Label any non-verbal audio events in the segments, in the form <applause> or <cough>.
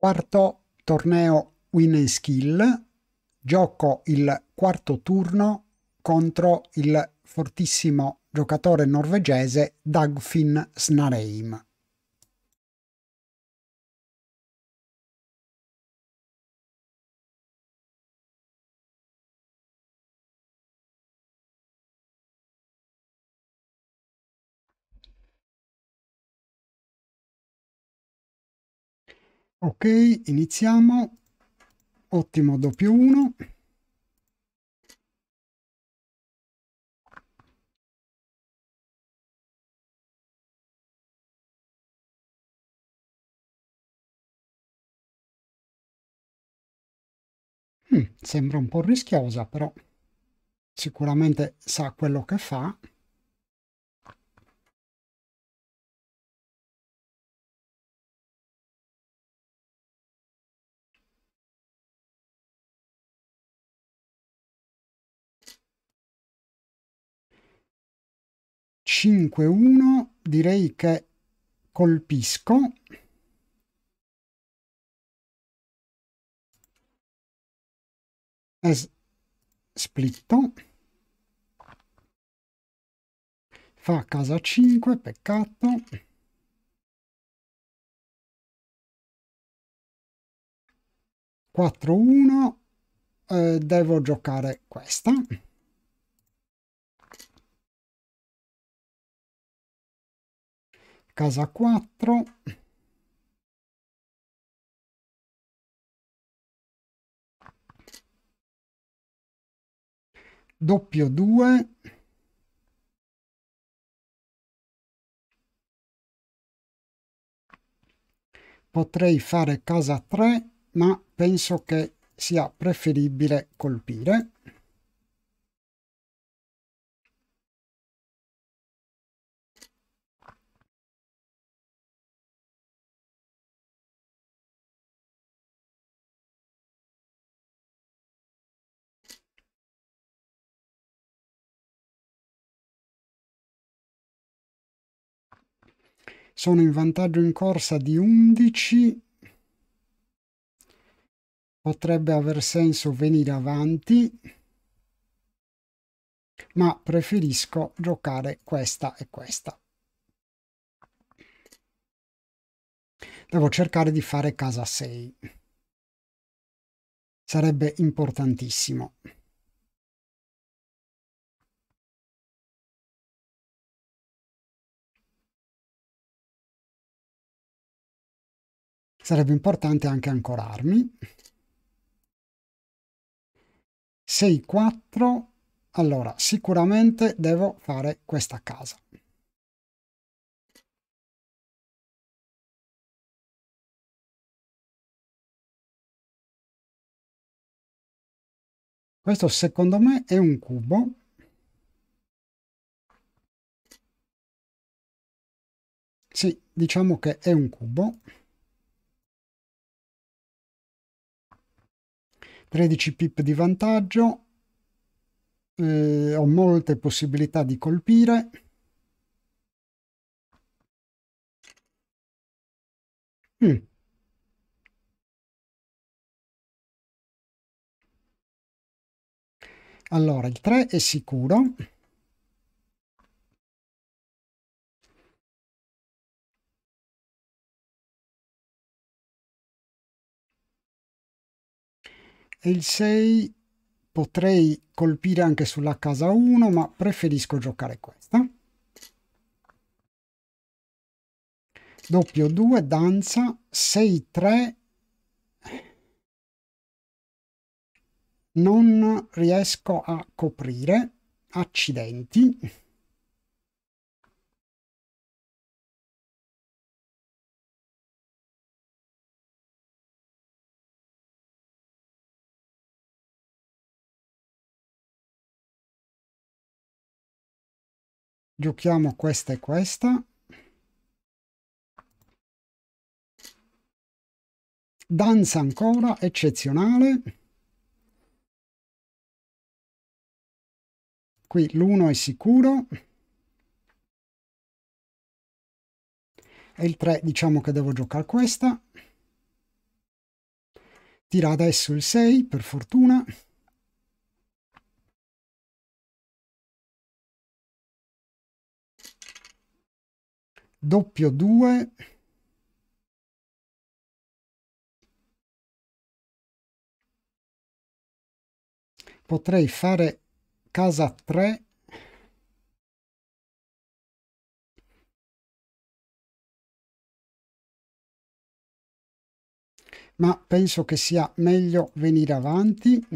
quarto torneo Win Skill, gioco il quarto turno contro il fortissimo giocatore norvegese Dagfinn Snareim. ok iniziamo ottimo doppio 1 mm, sembra un po' rischiosa però sicuramente sa quello che fa 5-1 direi che colpisco e splitto fa casa 5 peccato Quattro uno eh, devo giocare questa casa 4 doppio 2 potrei fare casa 3 ma penso che sia preferibile colpire sono in vantaggio in corsa di 11 potrebbe aver senso venire avanti ma preferisco giocare questa e questa devo cercare di fare casa 6 sarebbe importantissimo Sarebbe importante anche ancorarmi. 6, 4. Allora, sicuramente devo fare questa casa. Questo secondo me è un cubo. Sì, diciamo che è un cubo. 13 pip di vantaggio, eh, ho molte possibilità di colpire. Mm. Allora, il 3 è sicuro. e il 6 potrei colpire anche sulla casa 1, ma preferisco giocare questa. Doppio 2, danza, 6, 3. Non riesco a coprire, accidenti. giochiamo questa e questa danza ancora eccezionale qui l'1 è sicuro e il 3 diciamo che devo giocare questa tira adesso il 6 per fortuna doppio 2 potrei fare casa 3 ma penso che sia meglio venire avanti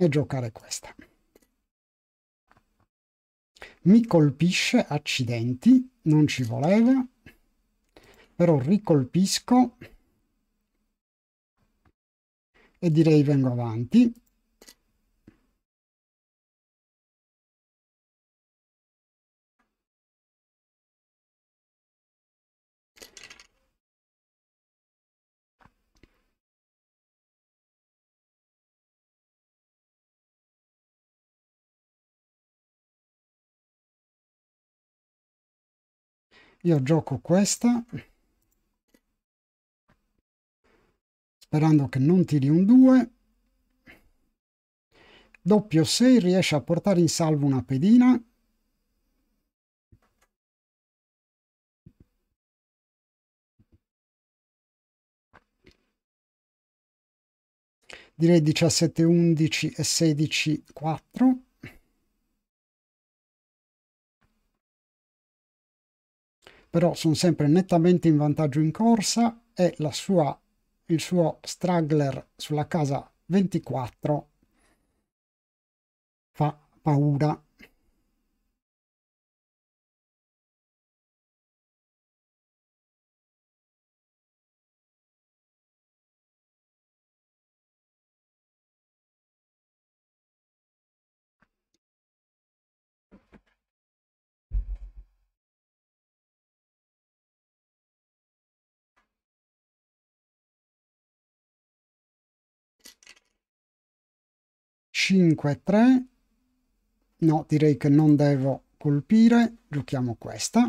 e giocare questa. Mi colpisce, accidenti, non ci voleva, però ricolpisco e direi vengo avanti io gioco questa sperando che non tiri un 2 doppio 6 riesce a portare in salvo una pedina direi 17 11 e 16 4 però sono sempre nettamente in vantaggio in corsa e sua, il suo straggler sulla casa 24 fa paura 5 3 no direi che non devo colpire giochiamo questa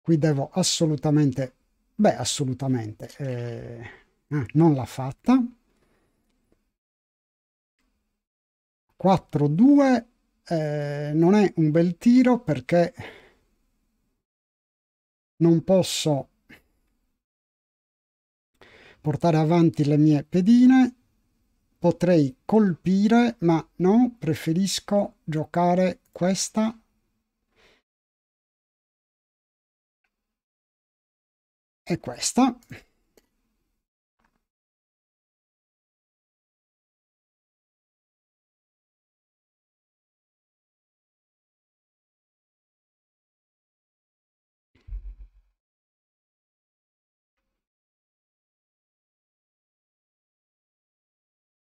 qui devo assolutamente beh assolutamente eh, ah, non l'ha fatta 4 2 eh, non è un bel tiro perché non posso portare avanti le mie pedine potrei colpire ma no preferisco giocare questa e questa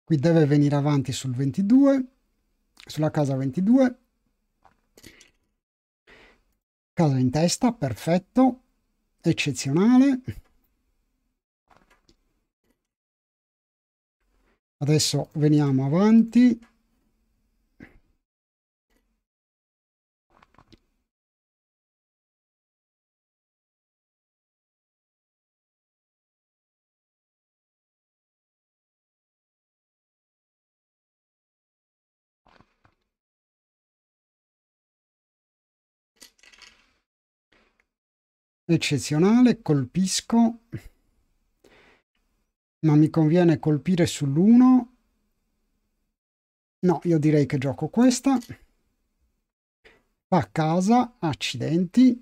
qui deve venire avanti sul 22 sulla casa 22 casa in testa perfetto eccezionale adesso veniamo avanti eccezionale, colpisco, ma mi conviene colpire sull'1. No, io direi che gioco questa. Va a casa, accidenti.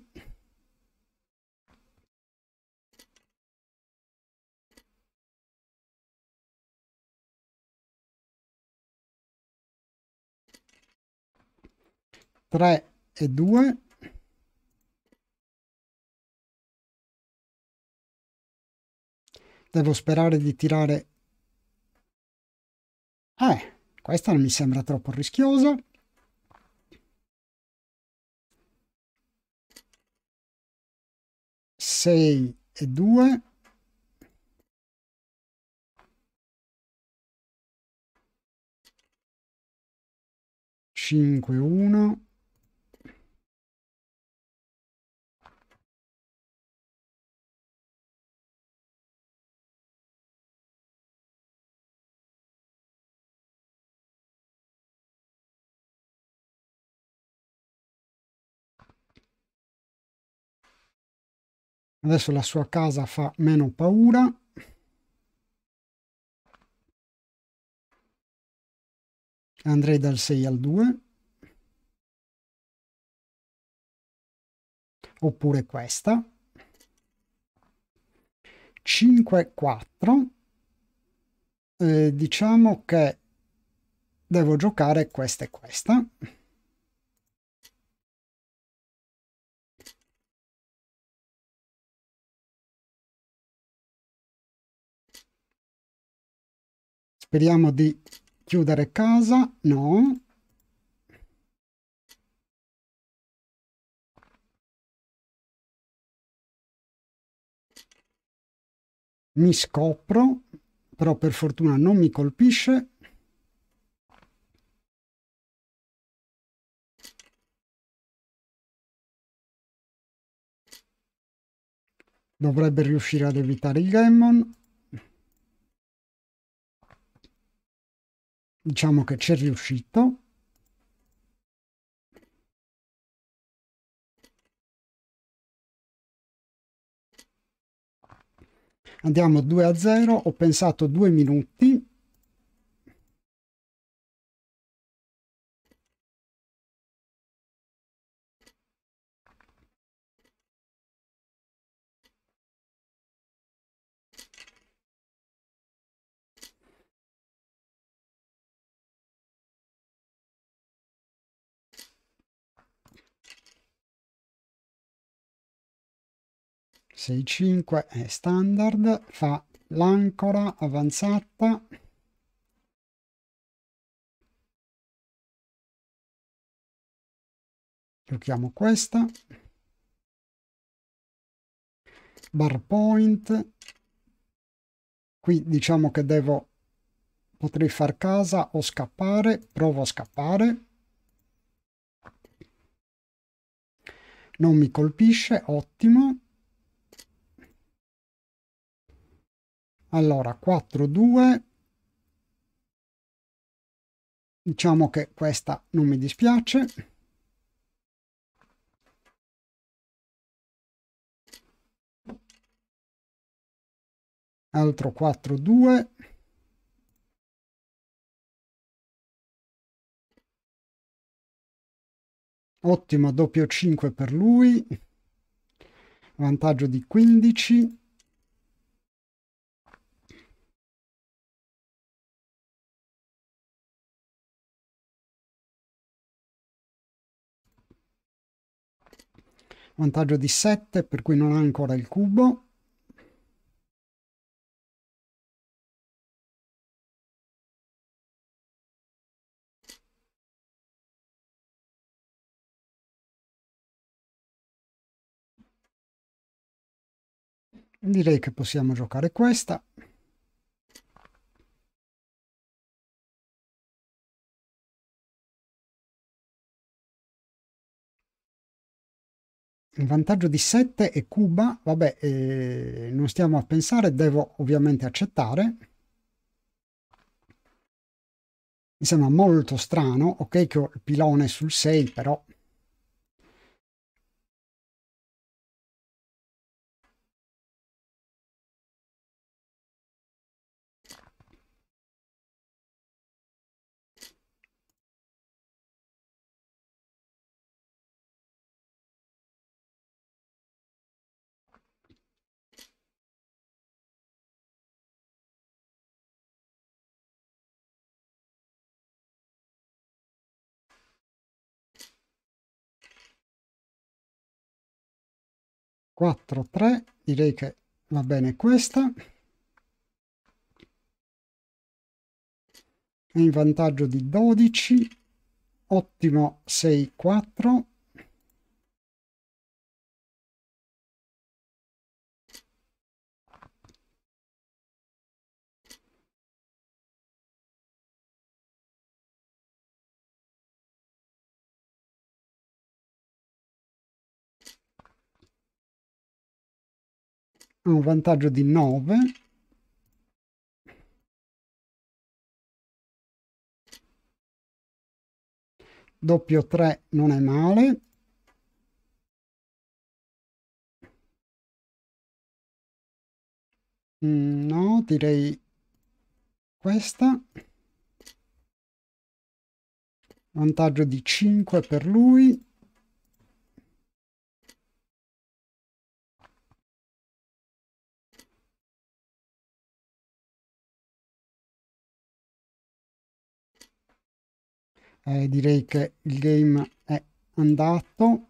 Tre e due. Devo sperare di tirare... Eh, questa non mi sembra troppo rischiosa. Sei e due. Cinque uno. Adesso la sua casa fa meno paura. Andrei dal 6 al 2. Oppure questa. 5, 4. Eh, diciamo che devo giocare questa e questa. Speriamo di chiudere casa. No. Mi scopro, però per fortuna non mi colpisce. Dovrebbe riuscire ad evitare il Gammon. diciamo che c'è riuscito. Andiamo 2 a 0, ho pensato due minuti 6.5 è standard, fa l'ancora avanzata giochiamo questa bar point qui diciamo che devo potrei far casa o scappare provo a scappare non mi colpisce ottimo Allora, 4, 2. Diciamo che questa non mi dispiace. Altro 4, 2. Ottimo doppio 5 per lui. Vantaggio di 15. vantaggio di 7 per cui non ha ancora il cubo. Direi che possiamo giocare questa. il vantaggio di 7 e Cuba, vabbè, eh, non stiamo a pensare, devo ovviamente accettare. Mi sembra molto strano, ok che ho il pilone sul 6, però 4, 3, direi che va bene questa. È in vantaggio di 12, ottimo 6, 4. un vantaggio di 9 doppio 3 non è male mm, no direi questa vantaggio di 5 per lui eh, direi che il game è andato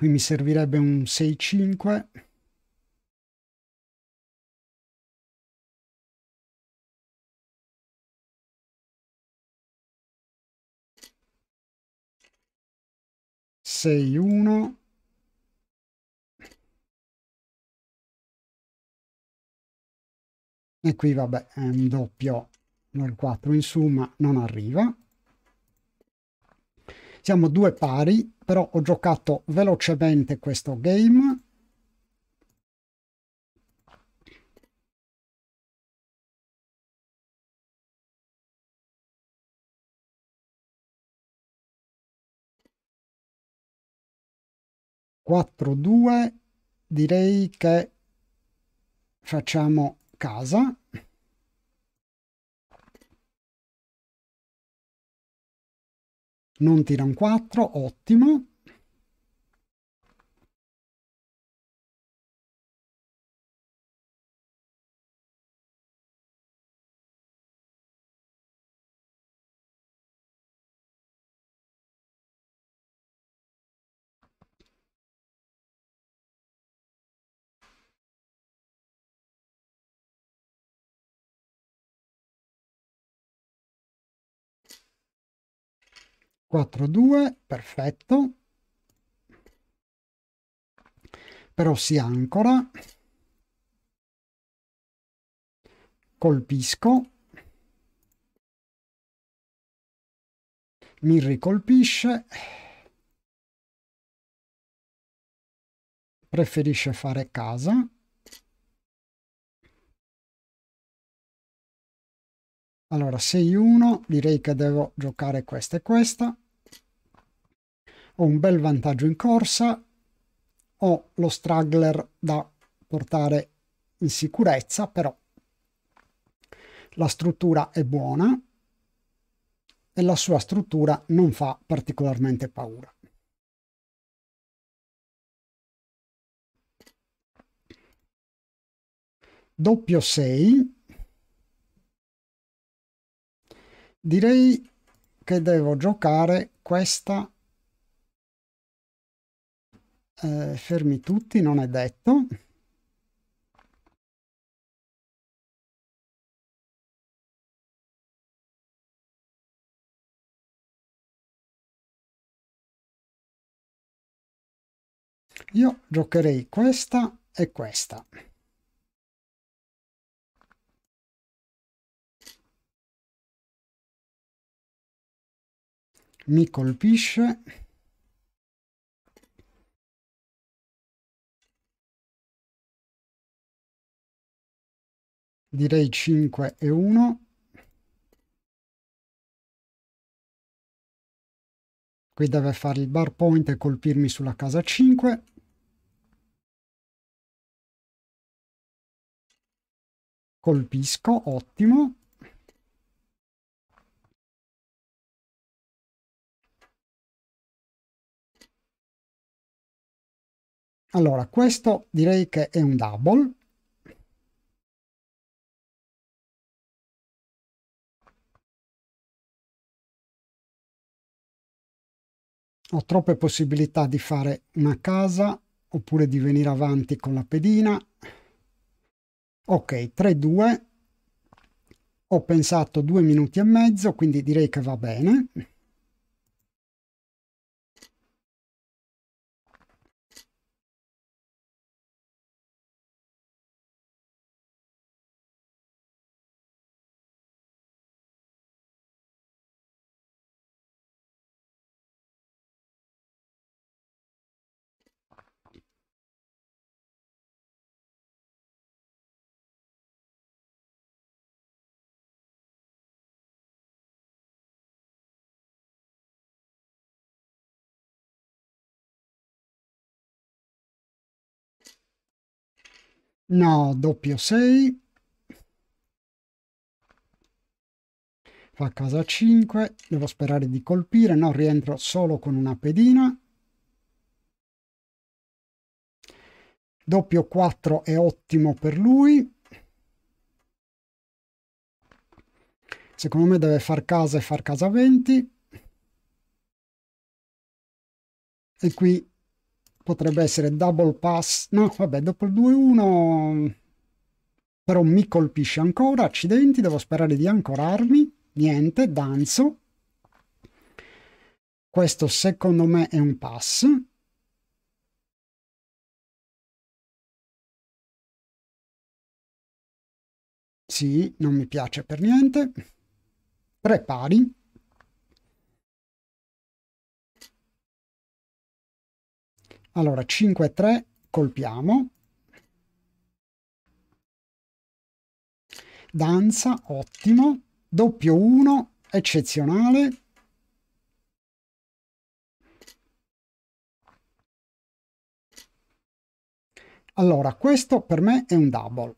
Qui mi servirebbe un 6-5. Sei uno. E qui vabbè è un doppio 0,4 in summa non arriva siamo due pari, però ho giocato velocemente questo game. Quattro, due, direi che facciamo casa. non tira un 4, ottimo. 4, 2, perfetto. Però si ancora. Colpisco. Mi ricolpisce. Preferisce fare casa. Allora, 6-1, direi che devo giocare questa e questa ho un bel vantaggio in corsa, ho lo straggler da portare in sicurezza, però la struttura è buona e la sua struttura non fa particolarmente paura. Doppio 6. Direi che devo giocare questa eh, fermi tutti, non è detto. Io giocherei questa e questa. Mi colpisce direi 5 e 1 qui deve fare il bar point e colpirmi sulla casa 5 colpisco ottimo allora questo direi che è un double Ho troppe possibilità di fare una casa oppure di venire avanti con la pedina. Ok, 3-2. Ho pensato due minuti e mezzo, quindi direi che va bene. No, doppio 6. Fa casa 5. Devo sperare di colpire. No, rientro solo con una pedina. Doppio 4 è ottimo per lui. Secondo me deve far casa e far casa 20. E qui potrebbe essere double pass. No, vabbè, dopo il 2-1 però mi colpisce ancora. Accidenti, devo sperare di ancorarmi. Niente, danzo. Questo secondo me è un pass. Sì, non mi piace per niente. Tre pari. Allora, 5 3, colpiamo. Danza, ottimo. Doppio 1, eccezionale. Allora, questo per me è un double.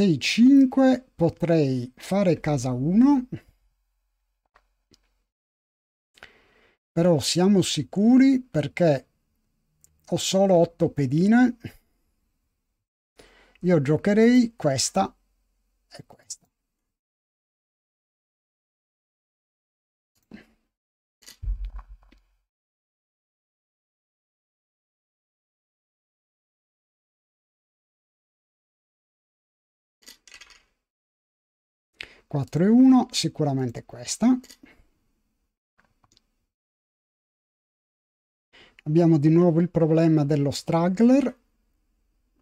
6-5 potrei fare casa 1 però siamo sicuri perché ho solo 8 pedine io giocherei questa 4 e 1 sicuramente questa abbiamo di nuovo il problema dello straggler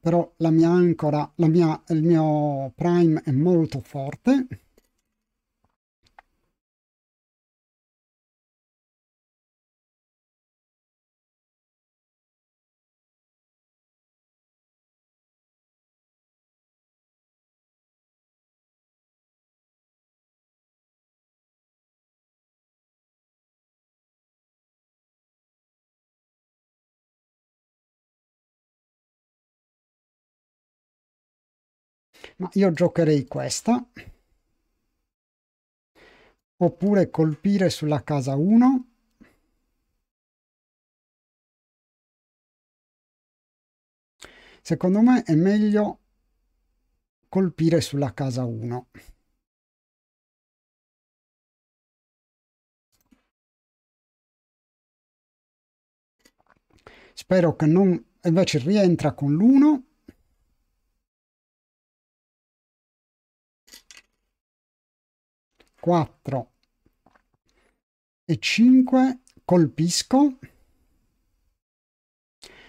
però la mia ancora la mia, il mio prime è molto forte Ma io giocherei questa. Oppure colpire sulla casa 1. Secondo me è meglio colpire sulla casa 1. Spero che non... invece rientra con l'1 4 e 5 colpisco.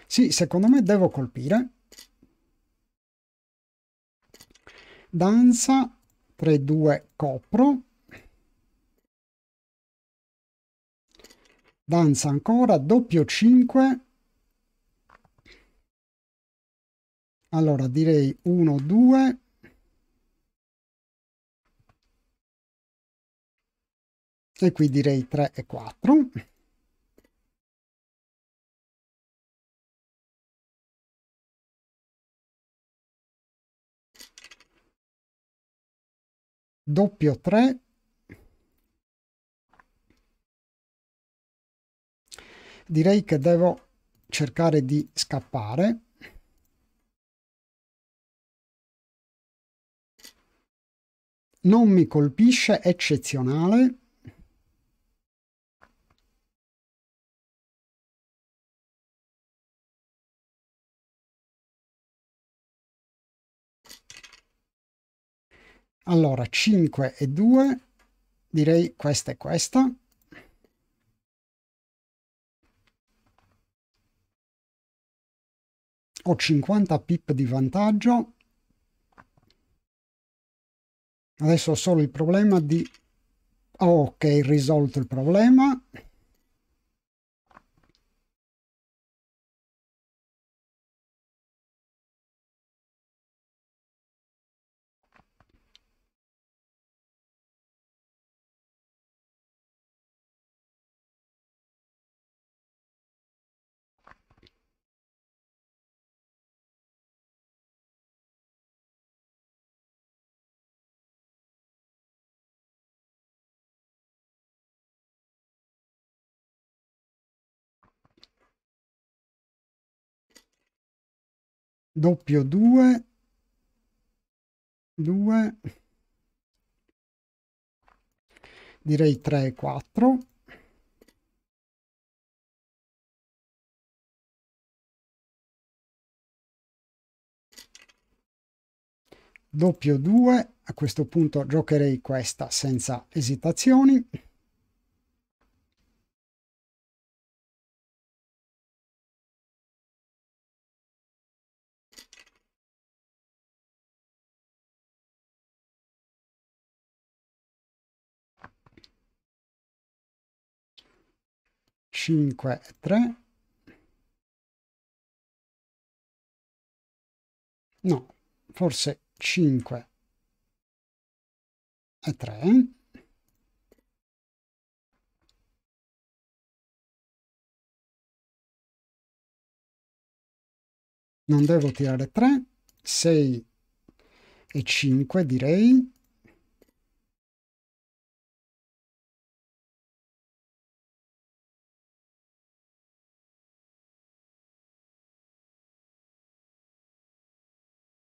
Sì, secondo me devo colpire. Danza 3, 2, copro. Danza ancora, doppio 5. Allora direi 1, 2, e qui direi 3 e 4. Doppio 3. Direi che devo cercare di scappare. Non mi colpisce, eccezionale. Allora, 5 e 2, direi questa e questa. Ho 50 pip di vantaggio. Adesso ho solo il problema di... ok, risolto il problema. doppio 2 2 direi 3 e 4 doppio 2 a questo punto giocherei questa senza esitazioni 5 e 3 no forse 5 e 3 non devo tirare 3 6 e 5 direi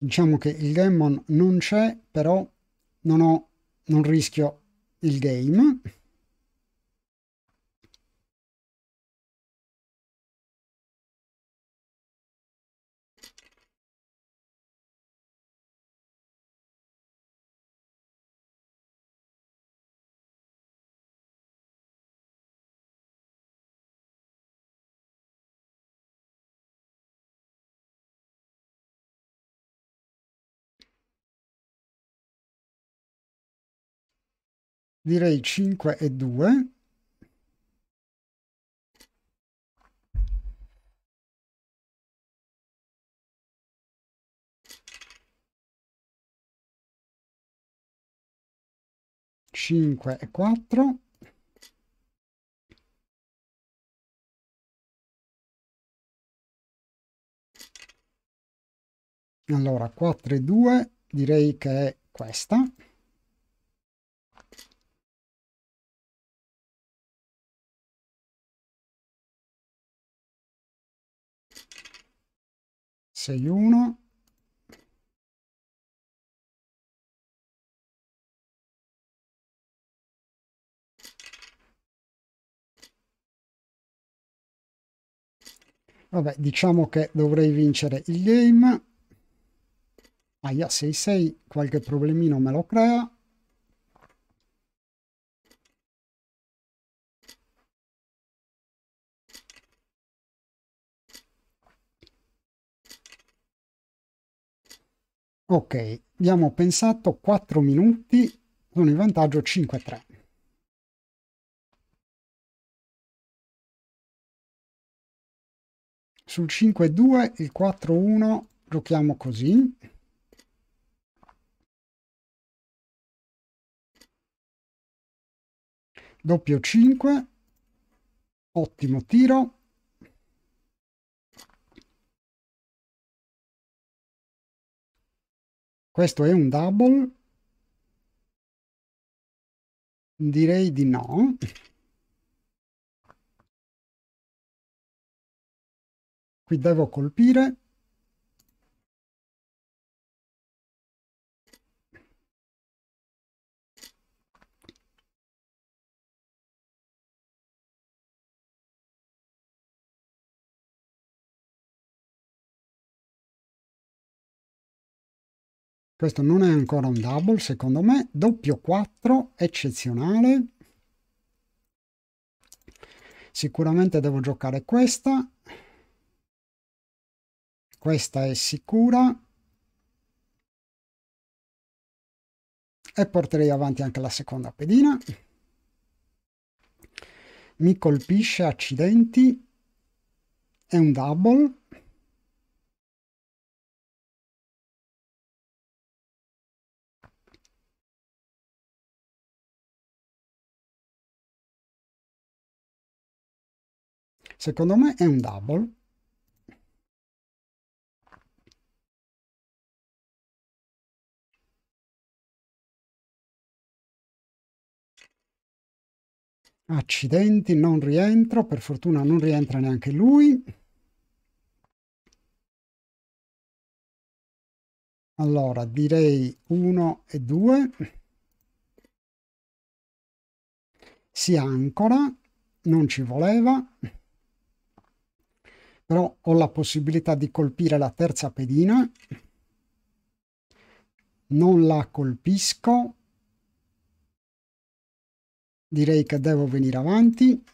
Diciamo che il Gammon non c'è, però non, ho, non rischio il game. direi 5 e 2 5 e 4 allora 4 e 2 direi che è questa 6 Vabbè, diciamo che dovrei vincere il game. Aia, ah, yeah, 6-6, qualche problemino me lo crea. Ok, abbiamo pensato 4 minuti, sono in vantaggio 5-3. Sul 5-2 il 4-1 giochiamo così. Doppio 5, ottimo tiro. Questo è un double? Direi di no. Qui devo colpire Questo non è ancora un double, secondo me. Doppio 4, eccezionale. Sicuramente devo giocare questa. Questa è sicura. E porterei avanti anche la seconda pedina. Mi colpisce, accidenti. È un double. Secondo me è un double. Accidenti, non rientro, per fortuna non rientra neanche lui. Allora, direi 1 e 2. Si ancora, non ci voleva però ho la possibilità di colpire la terza pedina non la colpisco direi che devo venire avanti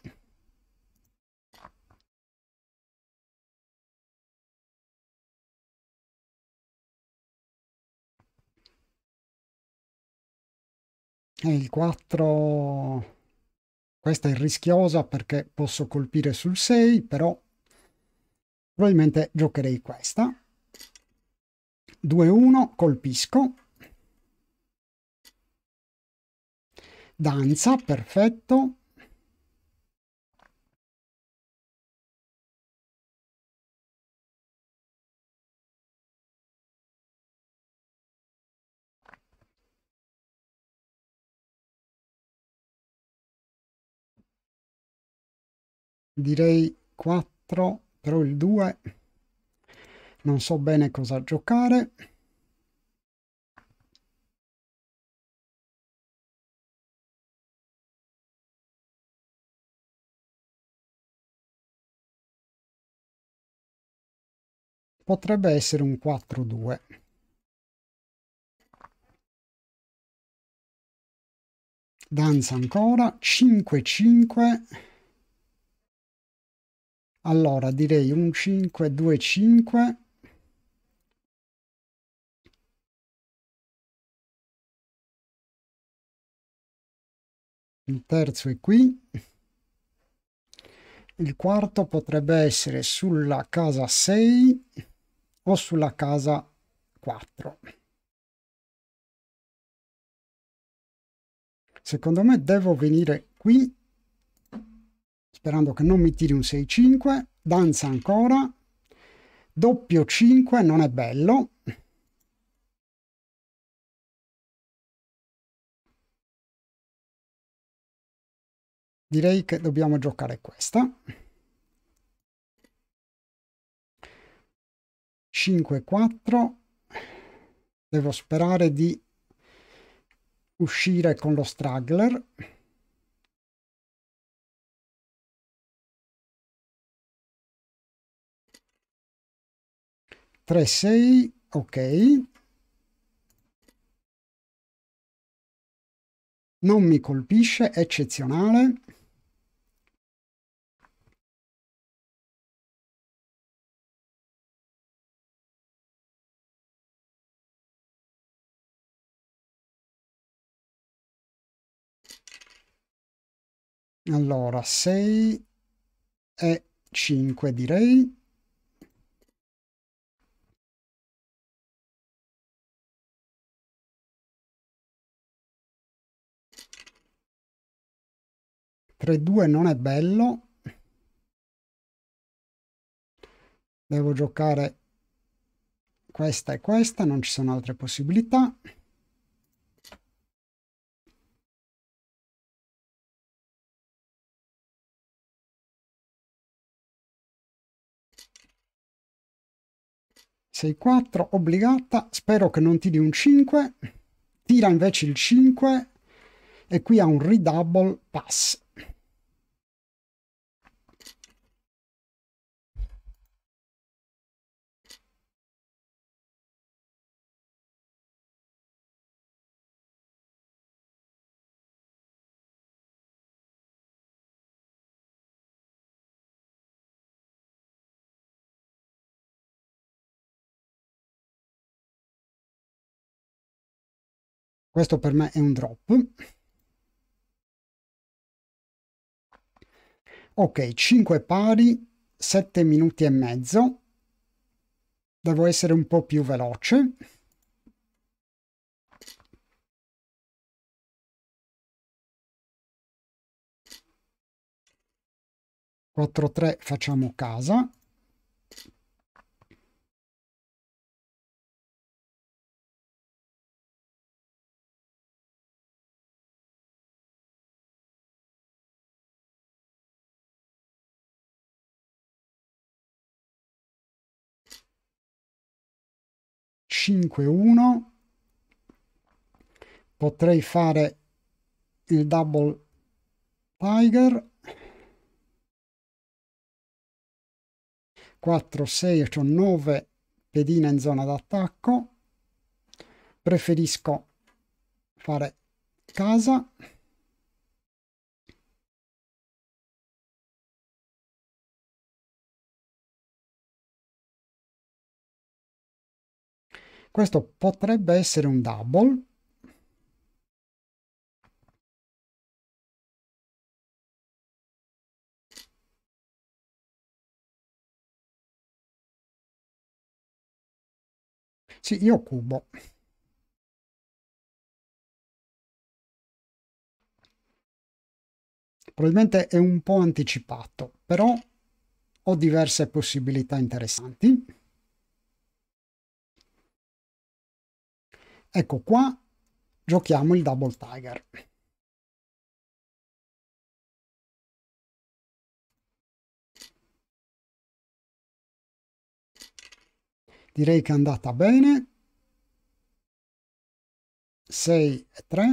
e il 4 questa è rischiosa perché posso colpire sul 6 però probabilmente giocherei questa. 2-1, colpisco. Danza, perfetto. Direi 4 però il 2 non so bene cosa giocare. Potrebbe essere un 4-2. Danza ancora, 5-5. Allora, direi un 5, 2, 5. Il terzo è qui. Il quarto potrebbe essere sulla casa 6 o sulla casa 4. Secondo me devo venire qui sperando che non mi tiri un 6-5, danza ancora, doppio 5 non è bello, direi che dobbiamo giocare questa. 5-4. Devo sperare di uscire con lo straggler. 3, ok. Non mi colpisce, eccezionale. Allora, 6 e 5 direi. 3-2 non è bello. Devo giocare questa e questa, non ci sono altre possibilità. Sei 4 obbligata, spero che non tiri un 5, tira invece il 5 e qui ha un redouble pass. Questo per me è un drop. Ok, 5 pari, 7 minuti e mezzo. Devo essere un po' più veloce. Quattro, tre, facciamo casa. 5-1 potrei fare il double tiger 4 6 e 9 pedine in zona d'attacco preferisco fare casa Questo potrebbe essere un double. Sì, io cubo. probabilmente è un po' anticipato, però ho diverse possibilità interessanti. Ecco qua giochiamo il Double Tiger. Direi che è andata bene. 6 e 3.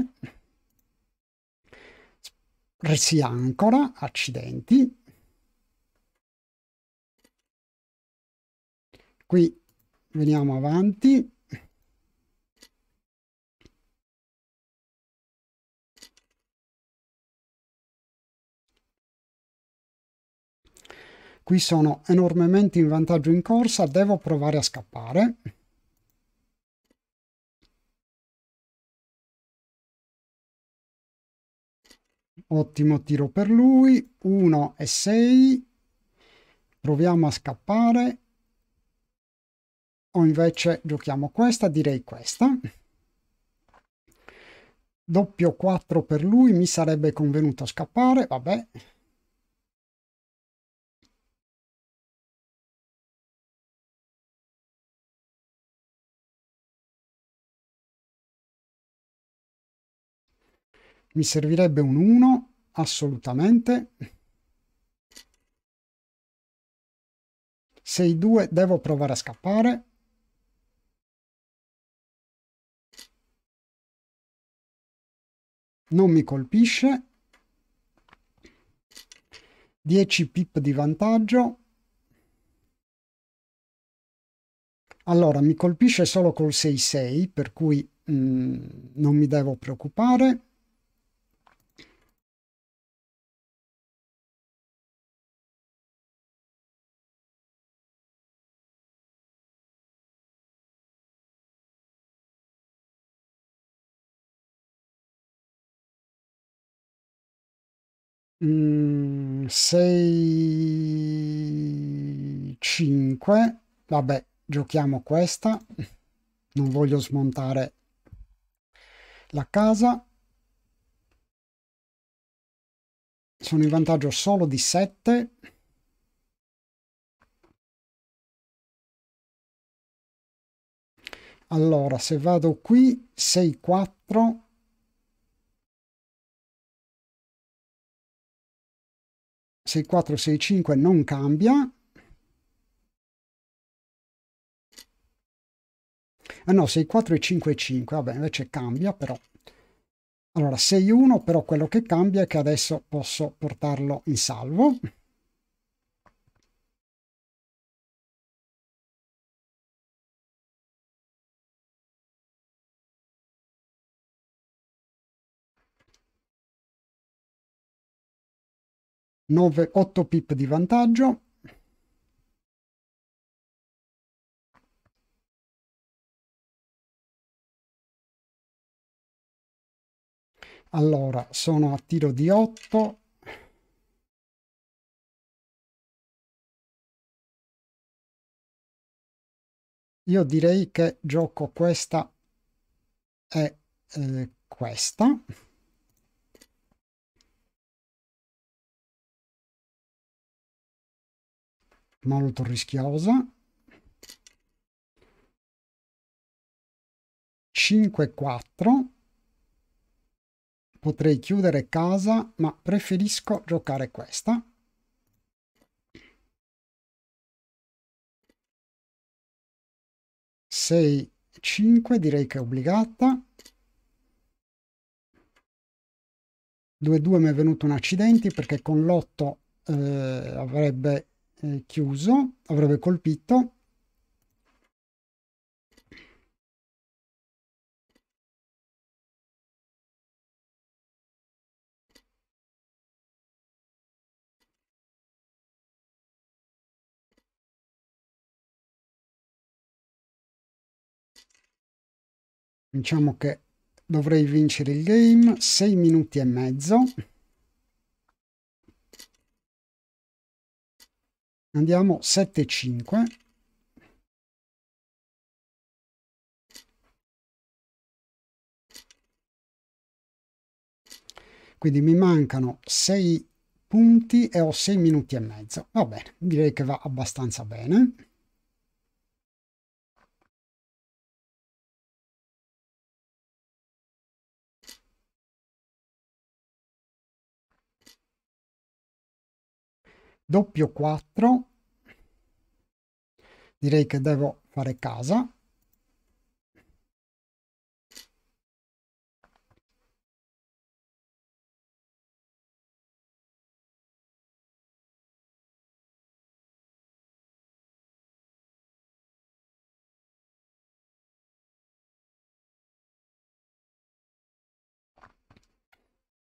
Resi ancora, accidenti. Qui veniamo avanti. Qui sono enormemente in vantaggio in corsa, devo provare a scappare. Ottimo tiro per lui, 1 e 6. Proviamo a scappare. O invece giochiamo questa, direi questa doppio 4 per lui mi sarebbe convenuto scappare vabbè mi servirebbe un 1 assolutamente 6-2 devo provare a scappare non mi colpisce 10 pip di vantaggio allora mi colpisce solo col 6-6 per cui mh, mm, non mi devo preoccupare mm, 6 5 vabbè giochiamo questa non voglio smontare la casa sono in vantaggio solo di 7 allora se vado qui 6 4 6465 non cambia. Ah no, 64 e 55, vabbè, invece cambia però. Allora, 61 però quello che cambia è che adesso posso portarlo in salvo. 9, 8 pip di vantaggio. Allora, sono a tiro di 8. Io direi che gioco questa e eh, questa. molto rischiosa. 5 4 potrei chiudere casa ma preferisco giocare questa Sei, 5 direi che è obbligata 2 2 mi è venuto un accidente perché con l'8 eh, avrebbe eh, chiuso, avrebbe colpito. Diciamo che dovrei vincere il game, 6 minuti e mezzo. Andiamo 7 5 Quindi mi mancano 6 punti e ho 6 minuti e mezzo. Va bene, direi che va abbastanza bene. doppio 4 direi che devo fare casa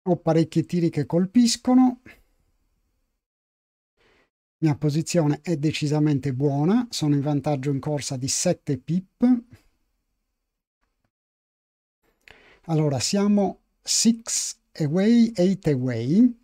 ho parecchi tiri che colpiscono mia posizione è decisamente buona, sono in vantaggio in corsa di 7 pip. Allora, siamo 6 away, 8 away.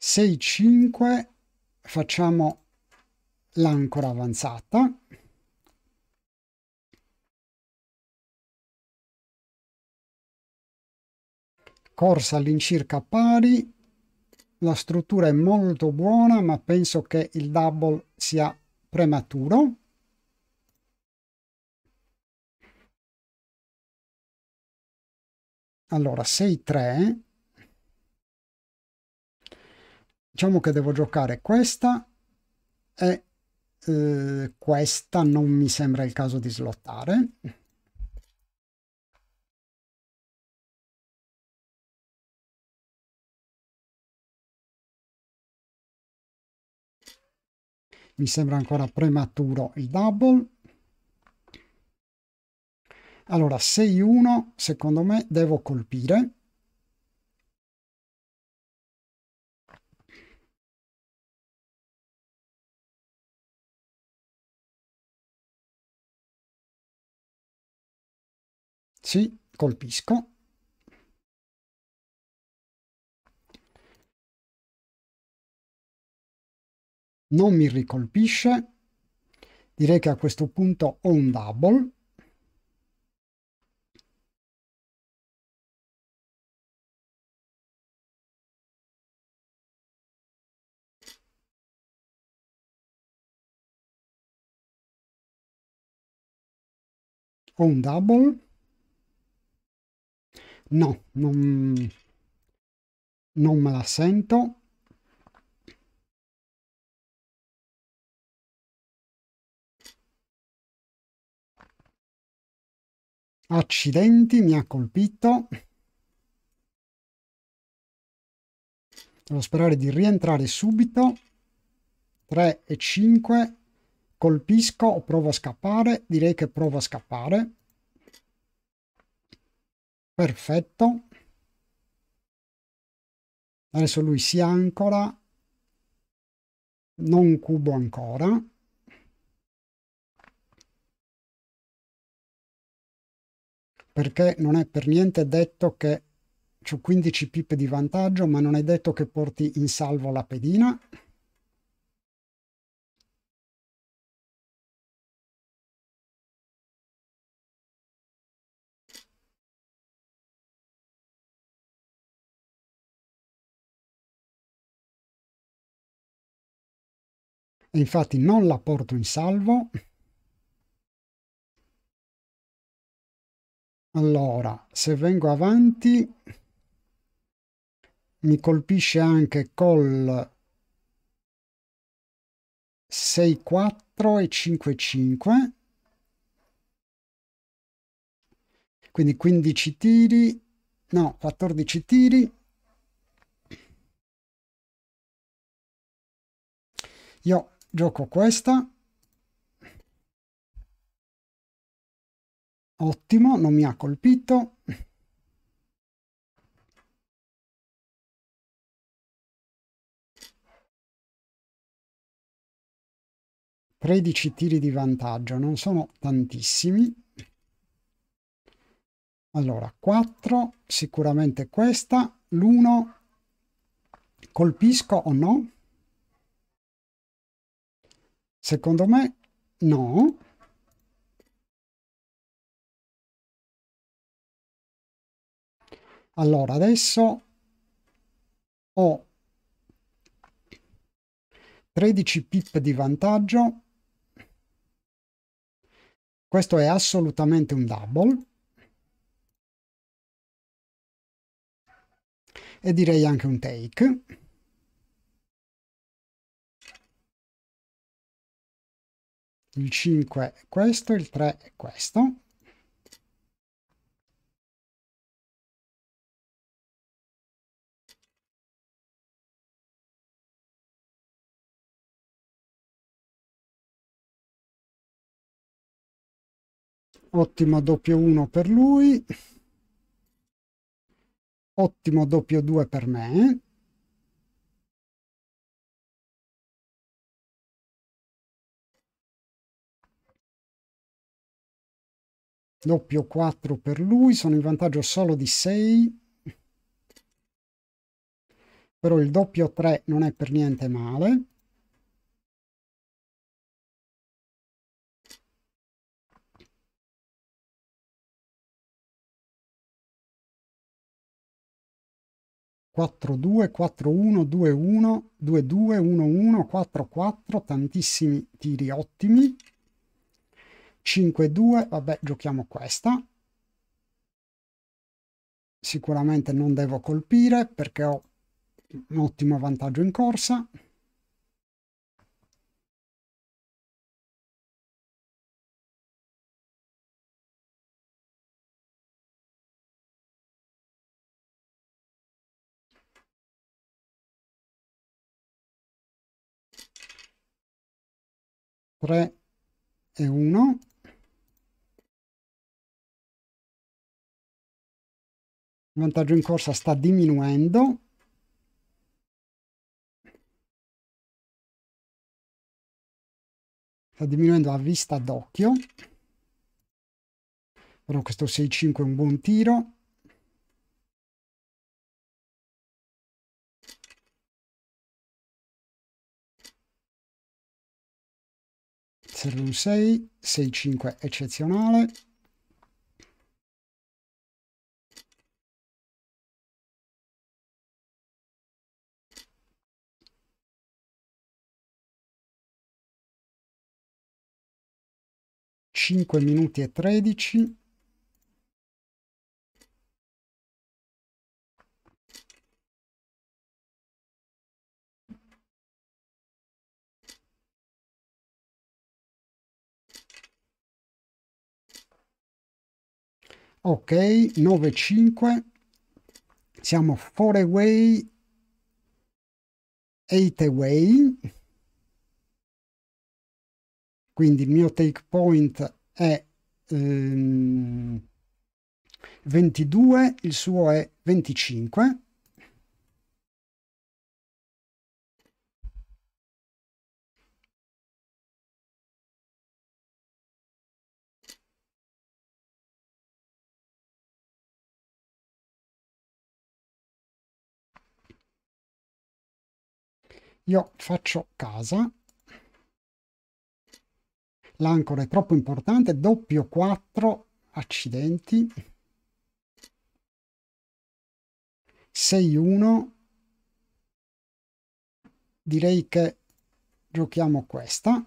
6 5 facciamo l'ancora avanzata corsa all'incirca pari la struttura è molto buona ma penso che il double sia prematuro allora 6 3 diciamo che devo giocare questa e eh, questa non mi sembra il caso di slottare mi sembra ancora prematuro il double allora 6-1 secondo me devo colpire Sì, colpisco. Non mi ricolpisce. Direi che a questo punto ho un double. un double No, non, non me la sento. Accidenti, mi ha colpito. Devo sperare di rientrare subito. 3 e 5. Colpisco provo a scappare? Direi che provo a scappare. Perfetto. Adesso lui si ancora. Non cubo ancora. Perché non è per niente detto che ho 15 pip di vantaggio, ma non è detto che porti in salvo la pedina. e infatti non la porto in salvo. Allora, se vengo avanti mi colpisce anche col 6 4 e 5 5 quindi 15 tiri no 14 tiri io gioco questa ottimo non mi ha colpito Tredici tiri di vantaggio, non sono tantissimi. Allora, 4, sicuramente questa, l'1, colpisco o no? Secondo me no. Allora, adesso ho 13 pip di vantaggio. Questo è assolutamente un double. E direi anche un take. il 5 è questo, il 3 è questo. Ottimo doppio 1 per lui. Ottimo doppio 2 per me. doppio 4 per lui, sono in vantaggio solo di 6, però il doppio 3 non è per niente male. Quattro, due, quattro, uno, due, uno, due, due, uno, uno, quattro, quattro, tantissimi tiri ottimi. 5-2, vabbè, giochiamo questa. Sicuramente non devo colpire perché ho un ottimo vantaggio in corsa. Tre e uno. Il vantaggio in corsa sta diminuendo. Sta diminuendo a vista d'occhio. Però questo 6-5 è un buon tiro. Serve un 6, 6-5 eccezionale. 5 minuti e 13. ok 9-5 siamo 4 away 8 away quindi il mio take point è ehm, 22, il suo è 25. Io faccio casa l'ancora è troppo importante, doppio 4, accidenti, 6-1, direi che giochiamo questa.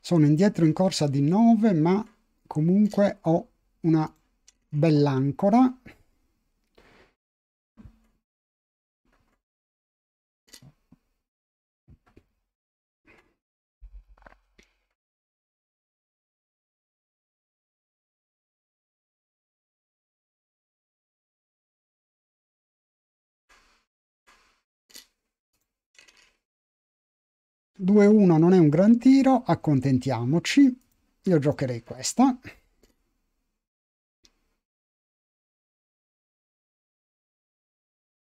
Sono indietro in corsa di 9, ma comunque ho una Bellancora. Due 1 non è un gran tiro, accontentiamoci. Io giocherei questa.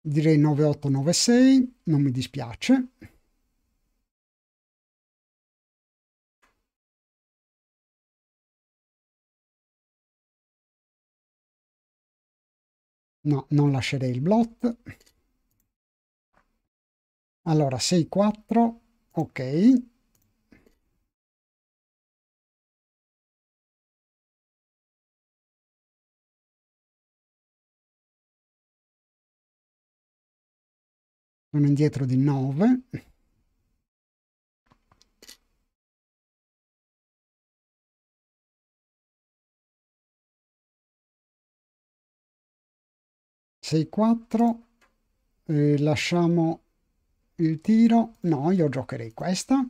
direi 9896, non mi dispiace. No, non lascerei il blot. Allora, 6-4, ok. sono indietro di 9. Sei 4, eh, lasciamo il tiro, no, io giocherei questa.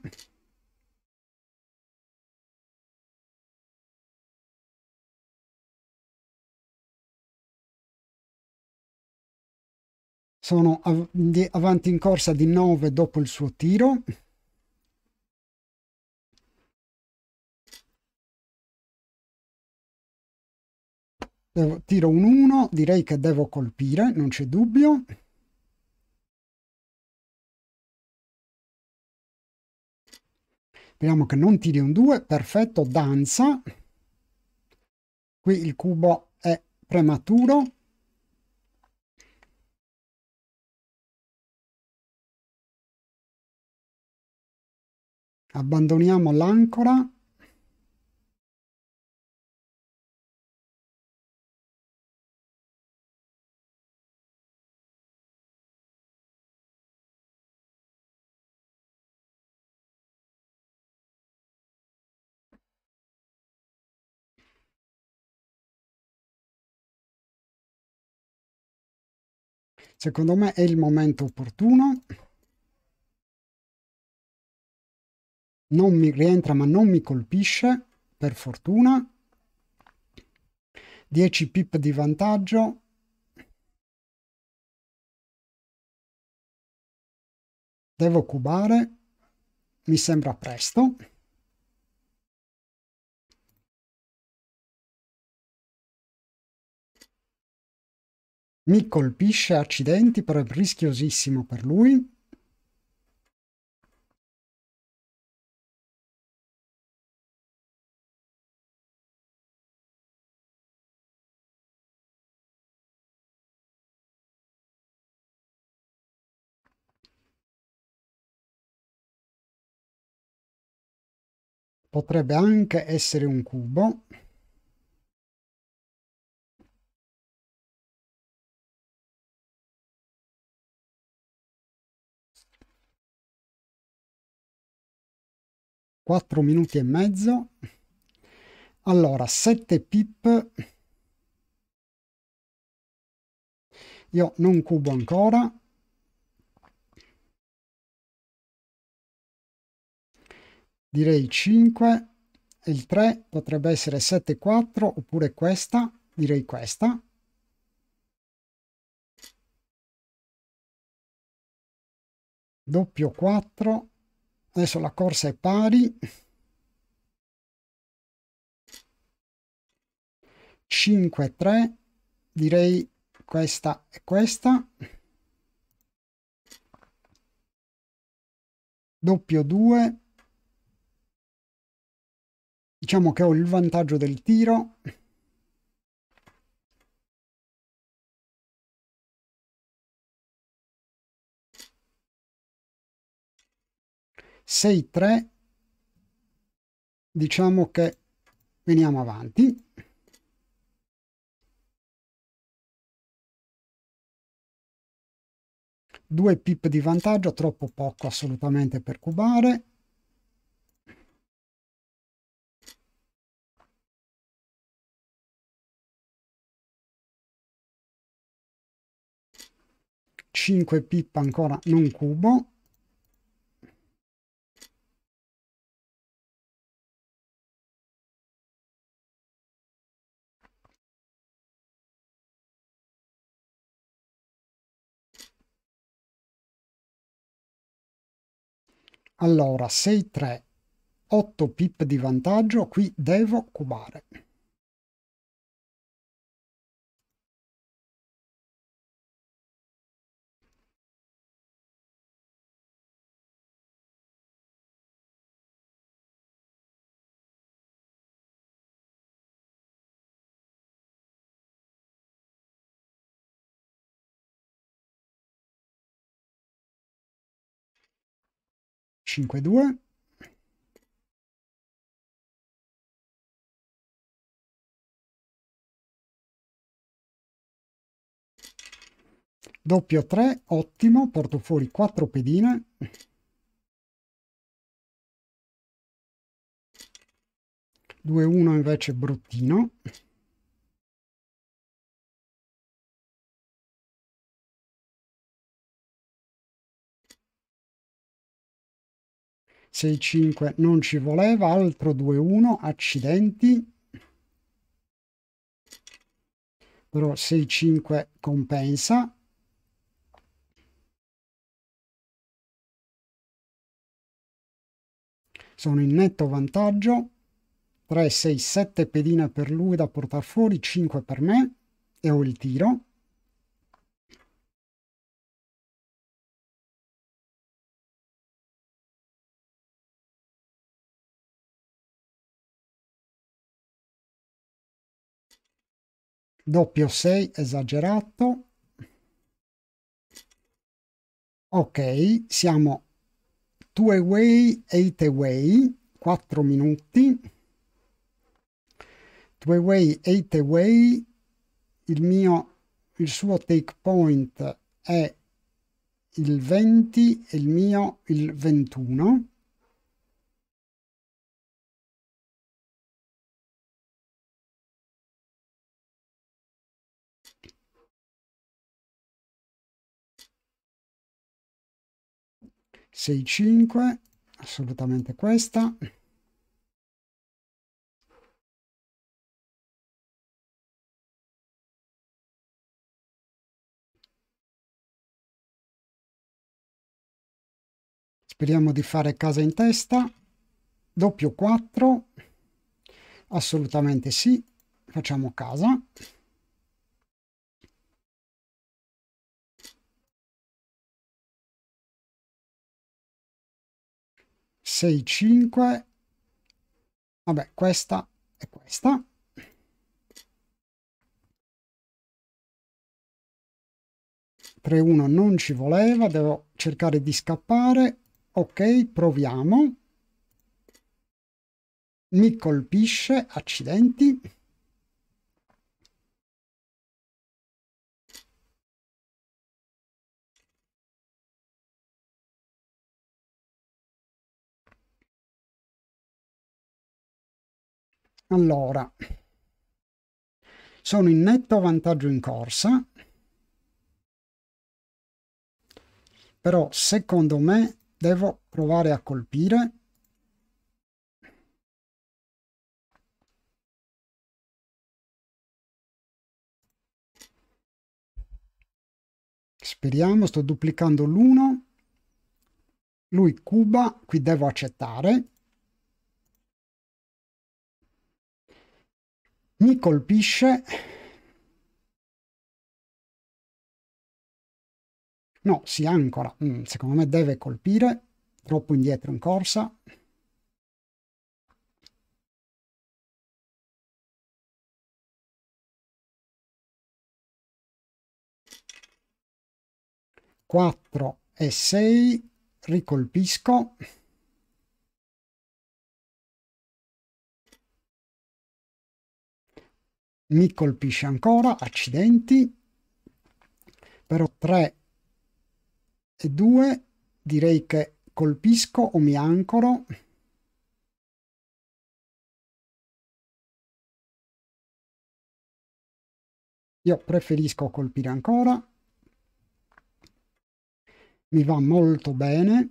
sono av di, avanti in corsa di 9 dopo il suo tiro. Devo, tiro un 1, direi che devo colpire, non c'è dubbio. Speriamo che non tiri un 2, perfetto, danza. Qui il cubo è prematuro, abbandoniamo l'ancora Secondo me è il momento opportuno. non mi rientra ma non mi colpisce, per fortuna. 10 pip di vantaggio. Devo cubare, mi sembra presto. Mi colpisce, accidenti, però è rischiosissimo per lui. potrebbe anche essere un cubo Quattro minuti e mezzo allora 7 pip io non cubo ancora direi 5 e il 3 potrebbe essere 7, 4 oppure questa, direi questa. Doppio 4, adesso la corsa è pari. 5, 3, direi questa e questa. Doppio 2, Diciamo che ho il vantaggio del tiro. Sei tre. Diciamo che veniamo avanti. Due pip di vantaggio, troppo poco assolutamente per cubare. 5 pip ancora non cubo Allora, 6-3, 8 pip di vantaggio, qui devo cubare. 5-2. Doppio 3, ottimo, porto fuori 4 pedine. Due uno invece bruttino. 6-5 non ci voleva, altro 2-1, accidenti. Però 6-5 compensa. Sono in netto vantaggio. 3, 6, 7 pedine per lui da portare fuori, 5 per me e ho il tiro. doppio 6 esagerato ok siamo 2 way 8 way 4 minuti 2 way 8 way il mio il suo take point è il 20 e il mio il 21 6-5, assolutamente questa. Speriamo di fare casa in testa. Doppio 4, assolutamente sì, facciamo casa. 6, 5. Vabbè, questa e questa. Pre 1 non ci voleva, devo cercare di scappare. Ok, proviamo. Mi colpisce, accidenti. Allora, sono in netto vantaggio in corsa, però secondo me devo provare a colpire. Speriamo, sto duplicando l'1. Lui cuba, qui devo accettare. mi colpisce no si ancora mm, secondo me deve colpire troppo indietro in corsa Quattro e sei ricolpisco mi colpisce ancora, accidenti, però 3 e 2 direi che colpisco o mi ancoro. Io preferisco colpire ancora, mi va molto bene.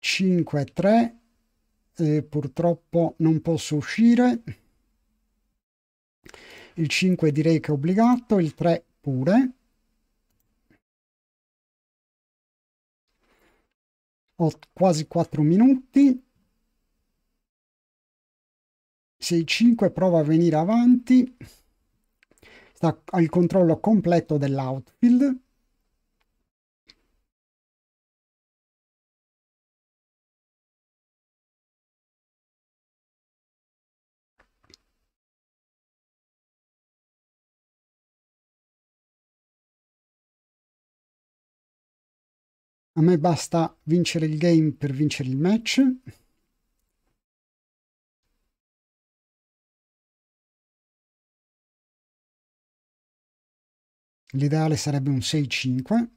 Cinque, tre, eh, purtroppo non posso uscire, il 5 direi che è obbligato, il 3 pure. Ho quasi 4 minuti. Se il 5 prova a venire avanti, sta al controllo completo dell'outfield. A me basta vincere il game per vincere il match. L'ideale sarebbe un 6-5.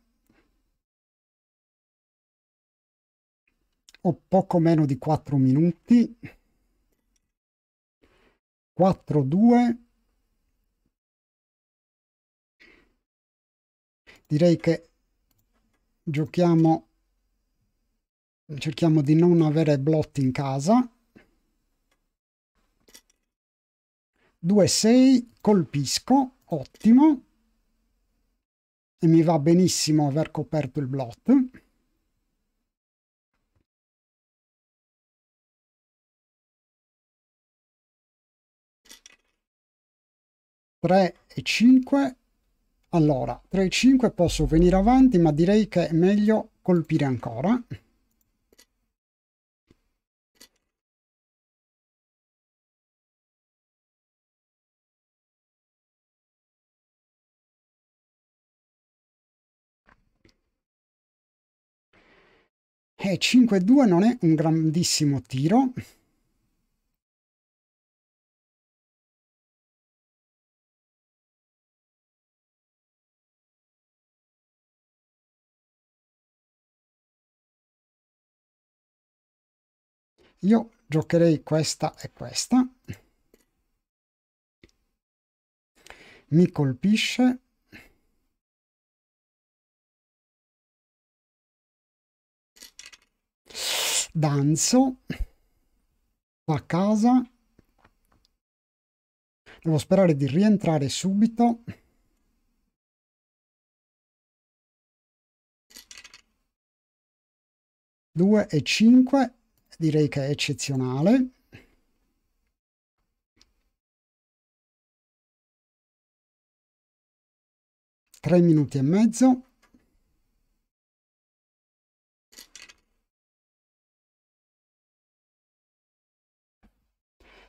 Ho poco meno di 4 minuti. 4-2. Direi che giochiamo cerchiamo di non avere blot in casa 2 6 colpisco ottimo e mi va benissimo aver coperto il blot Tre e cinque allora, 3 e 5 posso venire avanti, ma direi che è meglio colpire ancora. E 5 e 2 non è un grandissimo tiro. Io giocherei questa e questa. Mi colpisce. Danzo. a casa. Devo sperare di rientrare subito. Due e cinque direi che è eccezionale. Tre minuti e mezzo.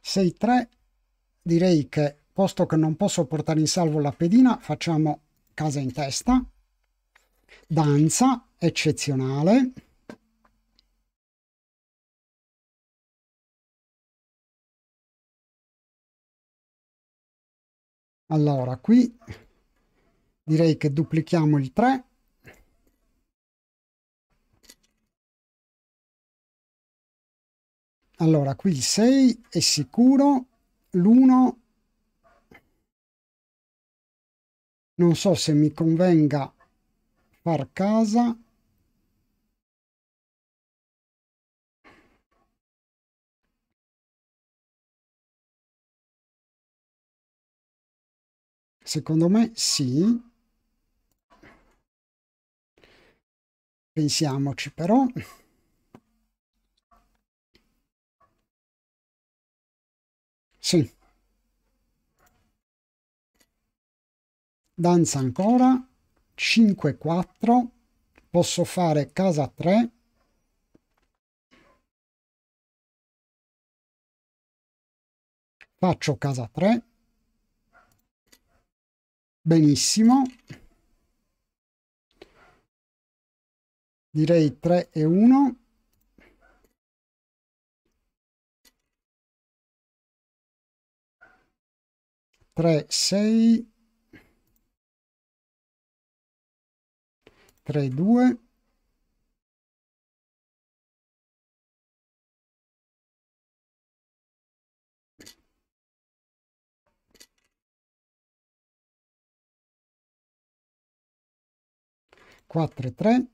Sei tre, direi che posto che non posso portare in salvo la pedina, facciamo casa in testa. Danza, eccezionale. allora qui direi che duplichiamo il 3 allora qui il 6 è sicuro l'1 non so se mi convenga far casa Secondo me sì. Pensiamoci però. Sì. Danza ancora. 5-4. Posso fare casa 3. Faccio casa 3. Benissimo. Direi 3 e 1. Tre, sei, tre, due. 4 e 3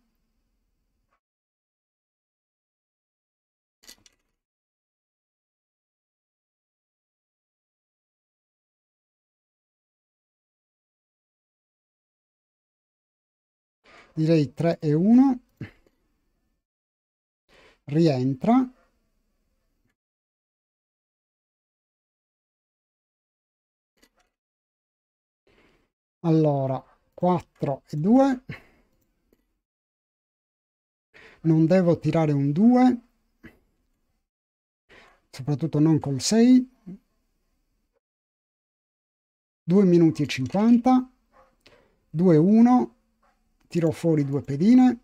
direi 3 e 1 rientra allora 4 e 2 non devo tirare un 2, soprattutto non col 6. 2 minuti e 50, 2-1, tiro fuori due pedine.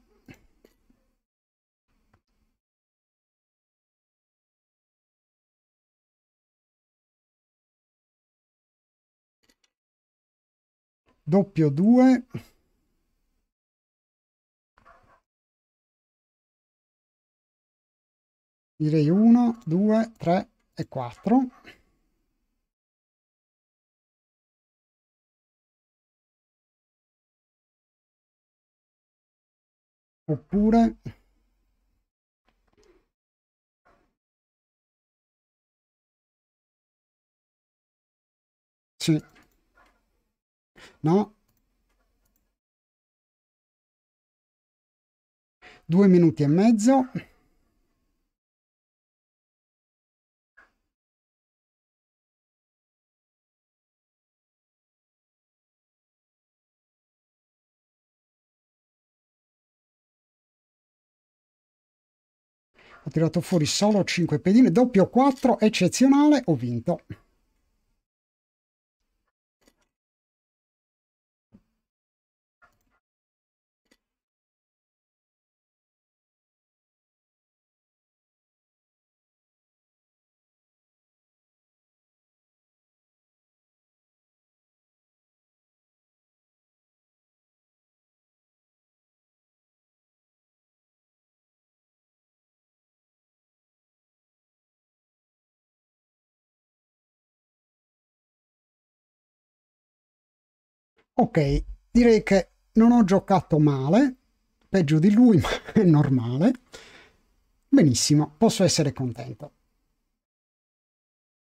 Doppio 2. direi 1, 2, 3 e 4. Oppure Sì. No. Due minuti e mezzo. ho tirato fuori solo 5 pedine, doppio 4, eccezionale, ho vinto. Ok, direi che non ho giocato male, peggio di lui, <laughs> ma è normale. Benissimo, posso essere contento.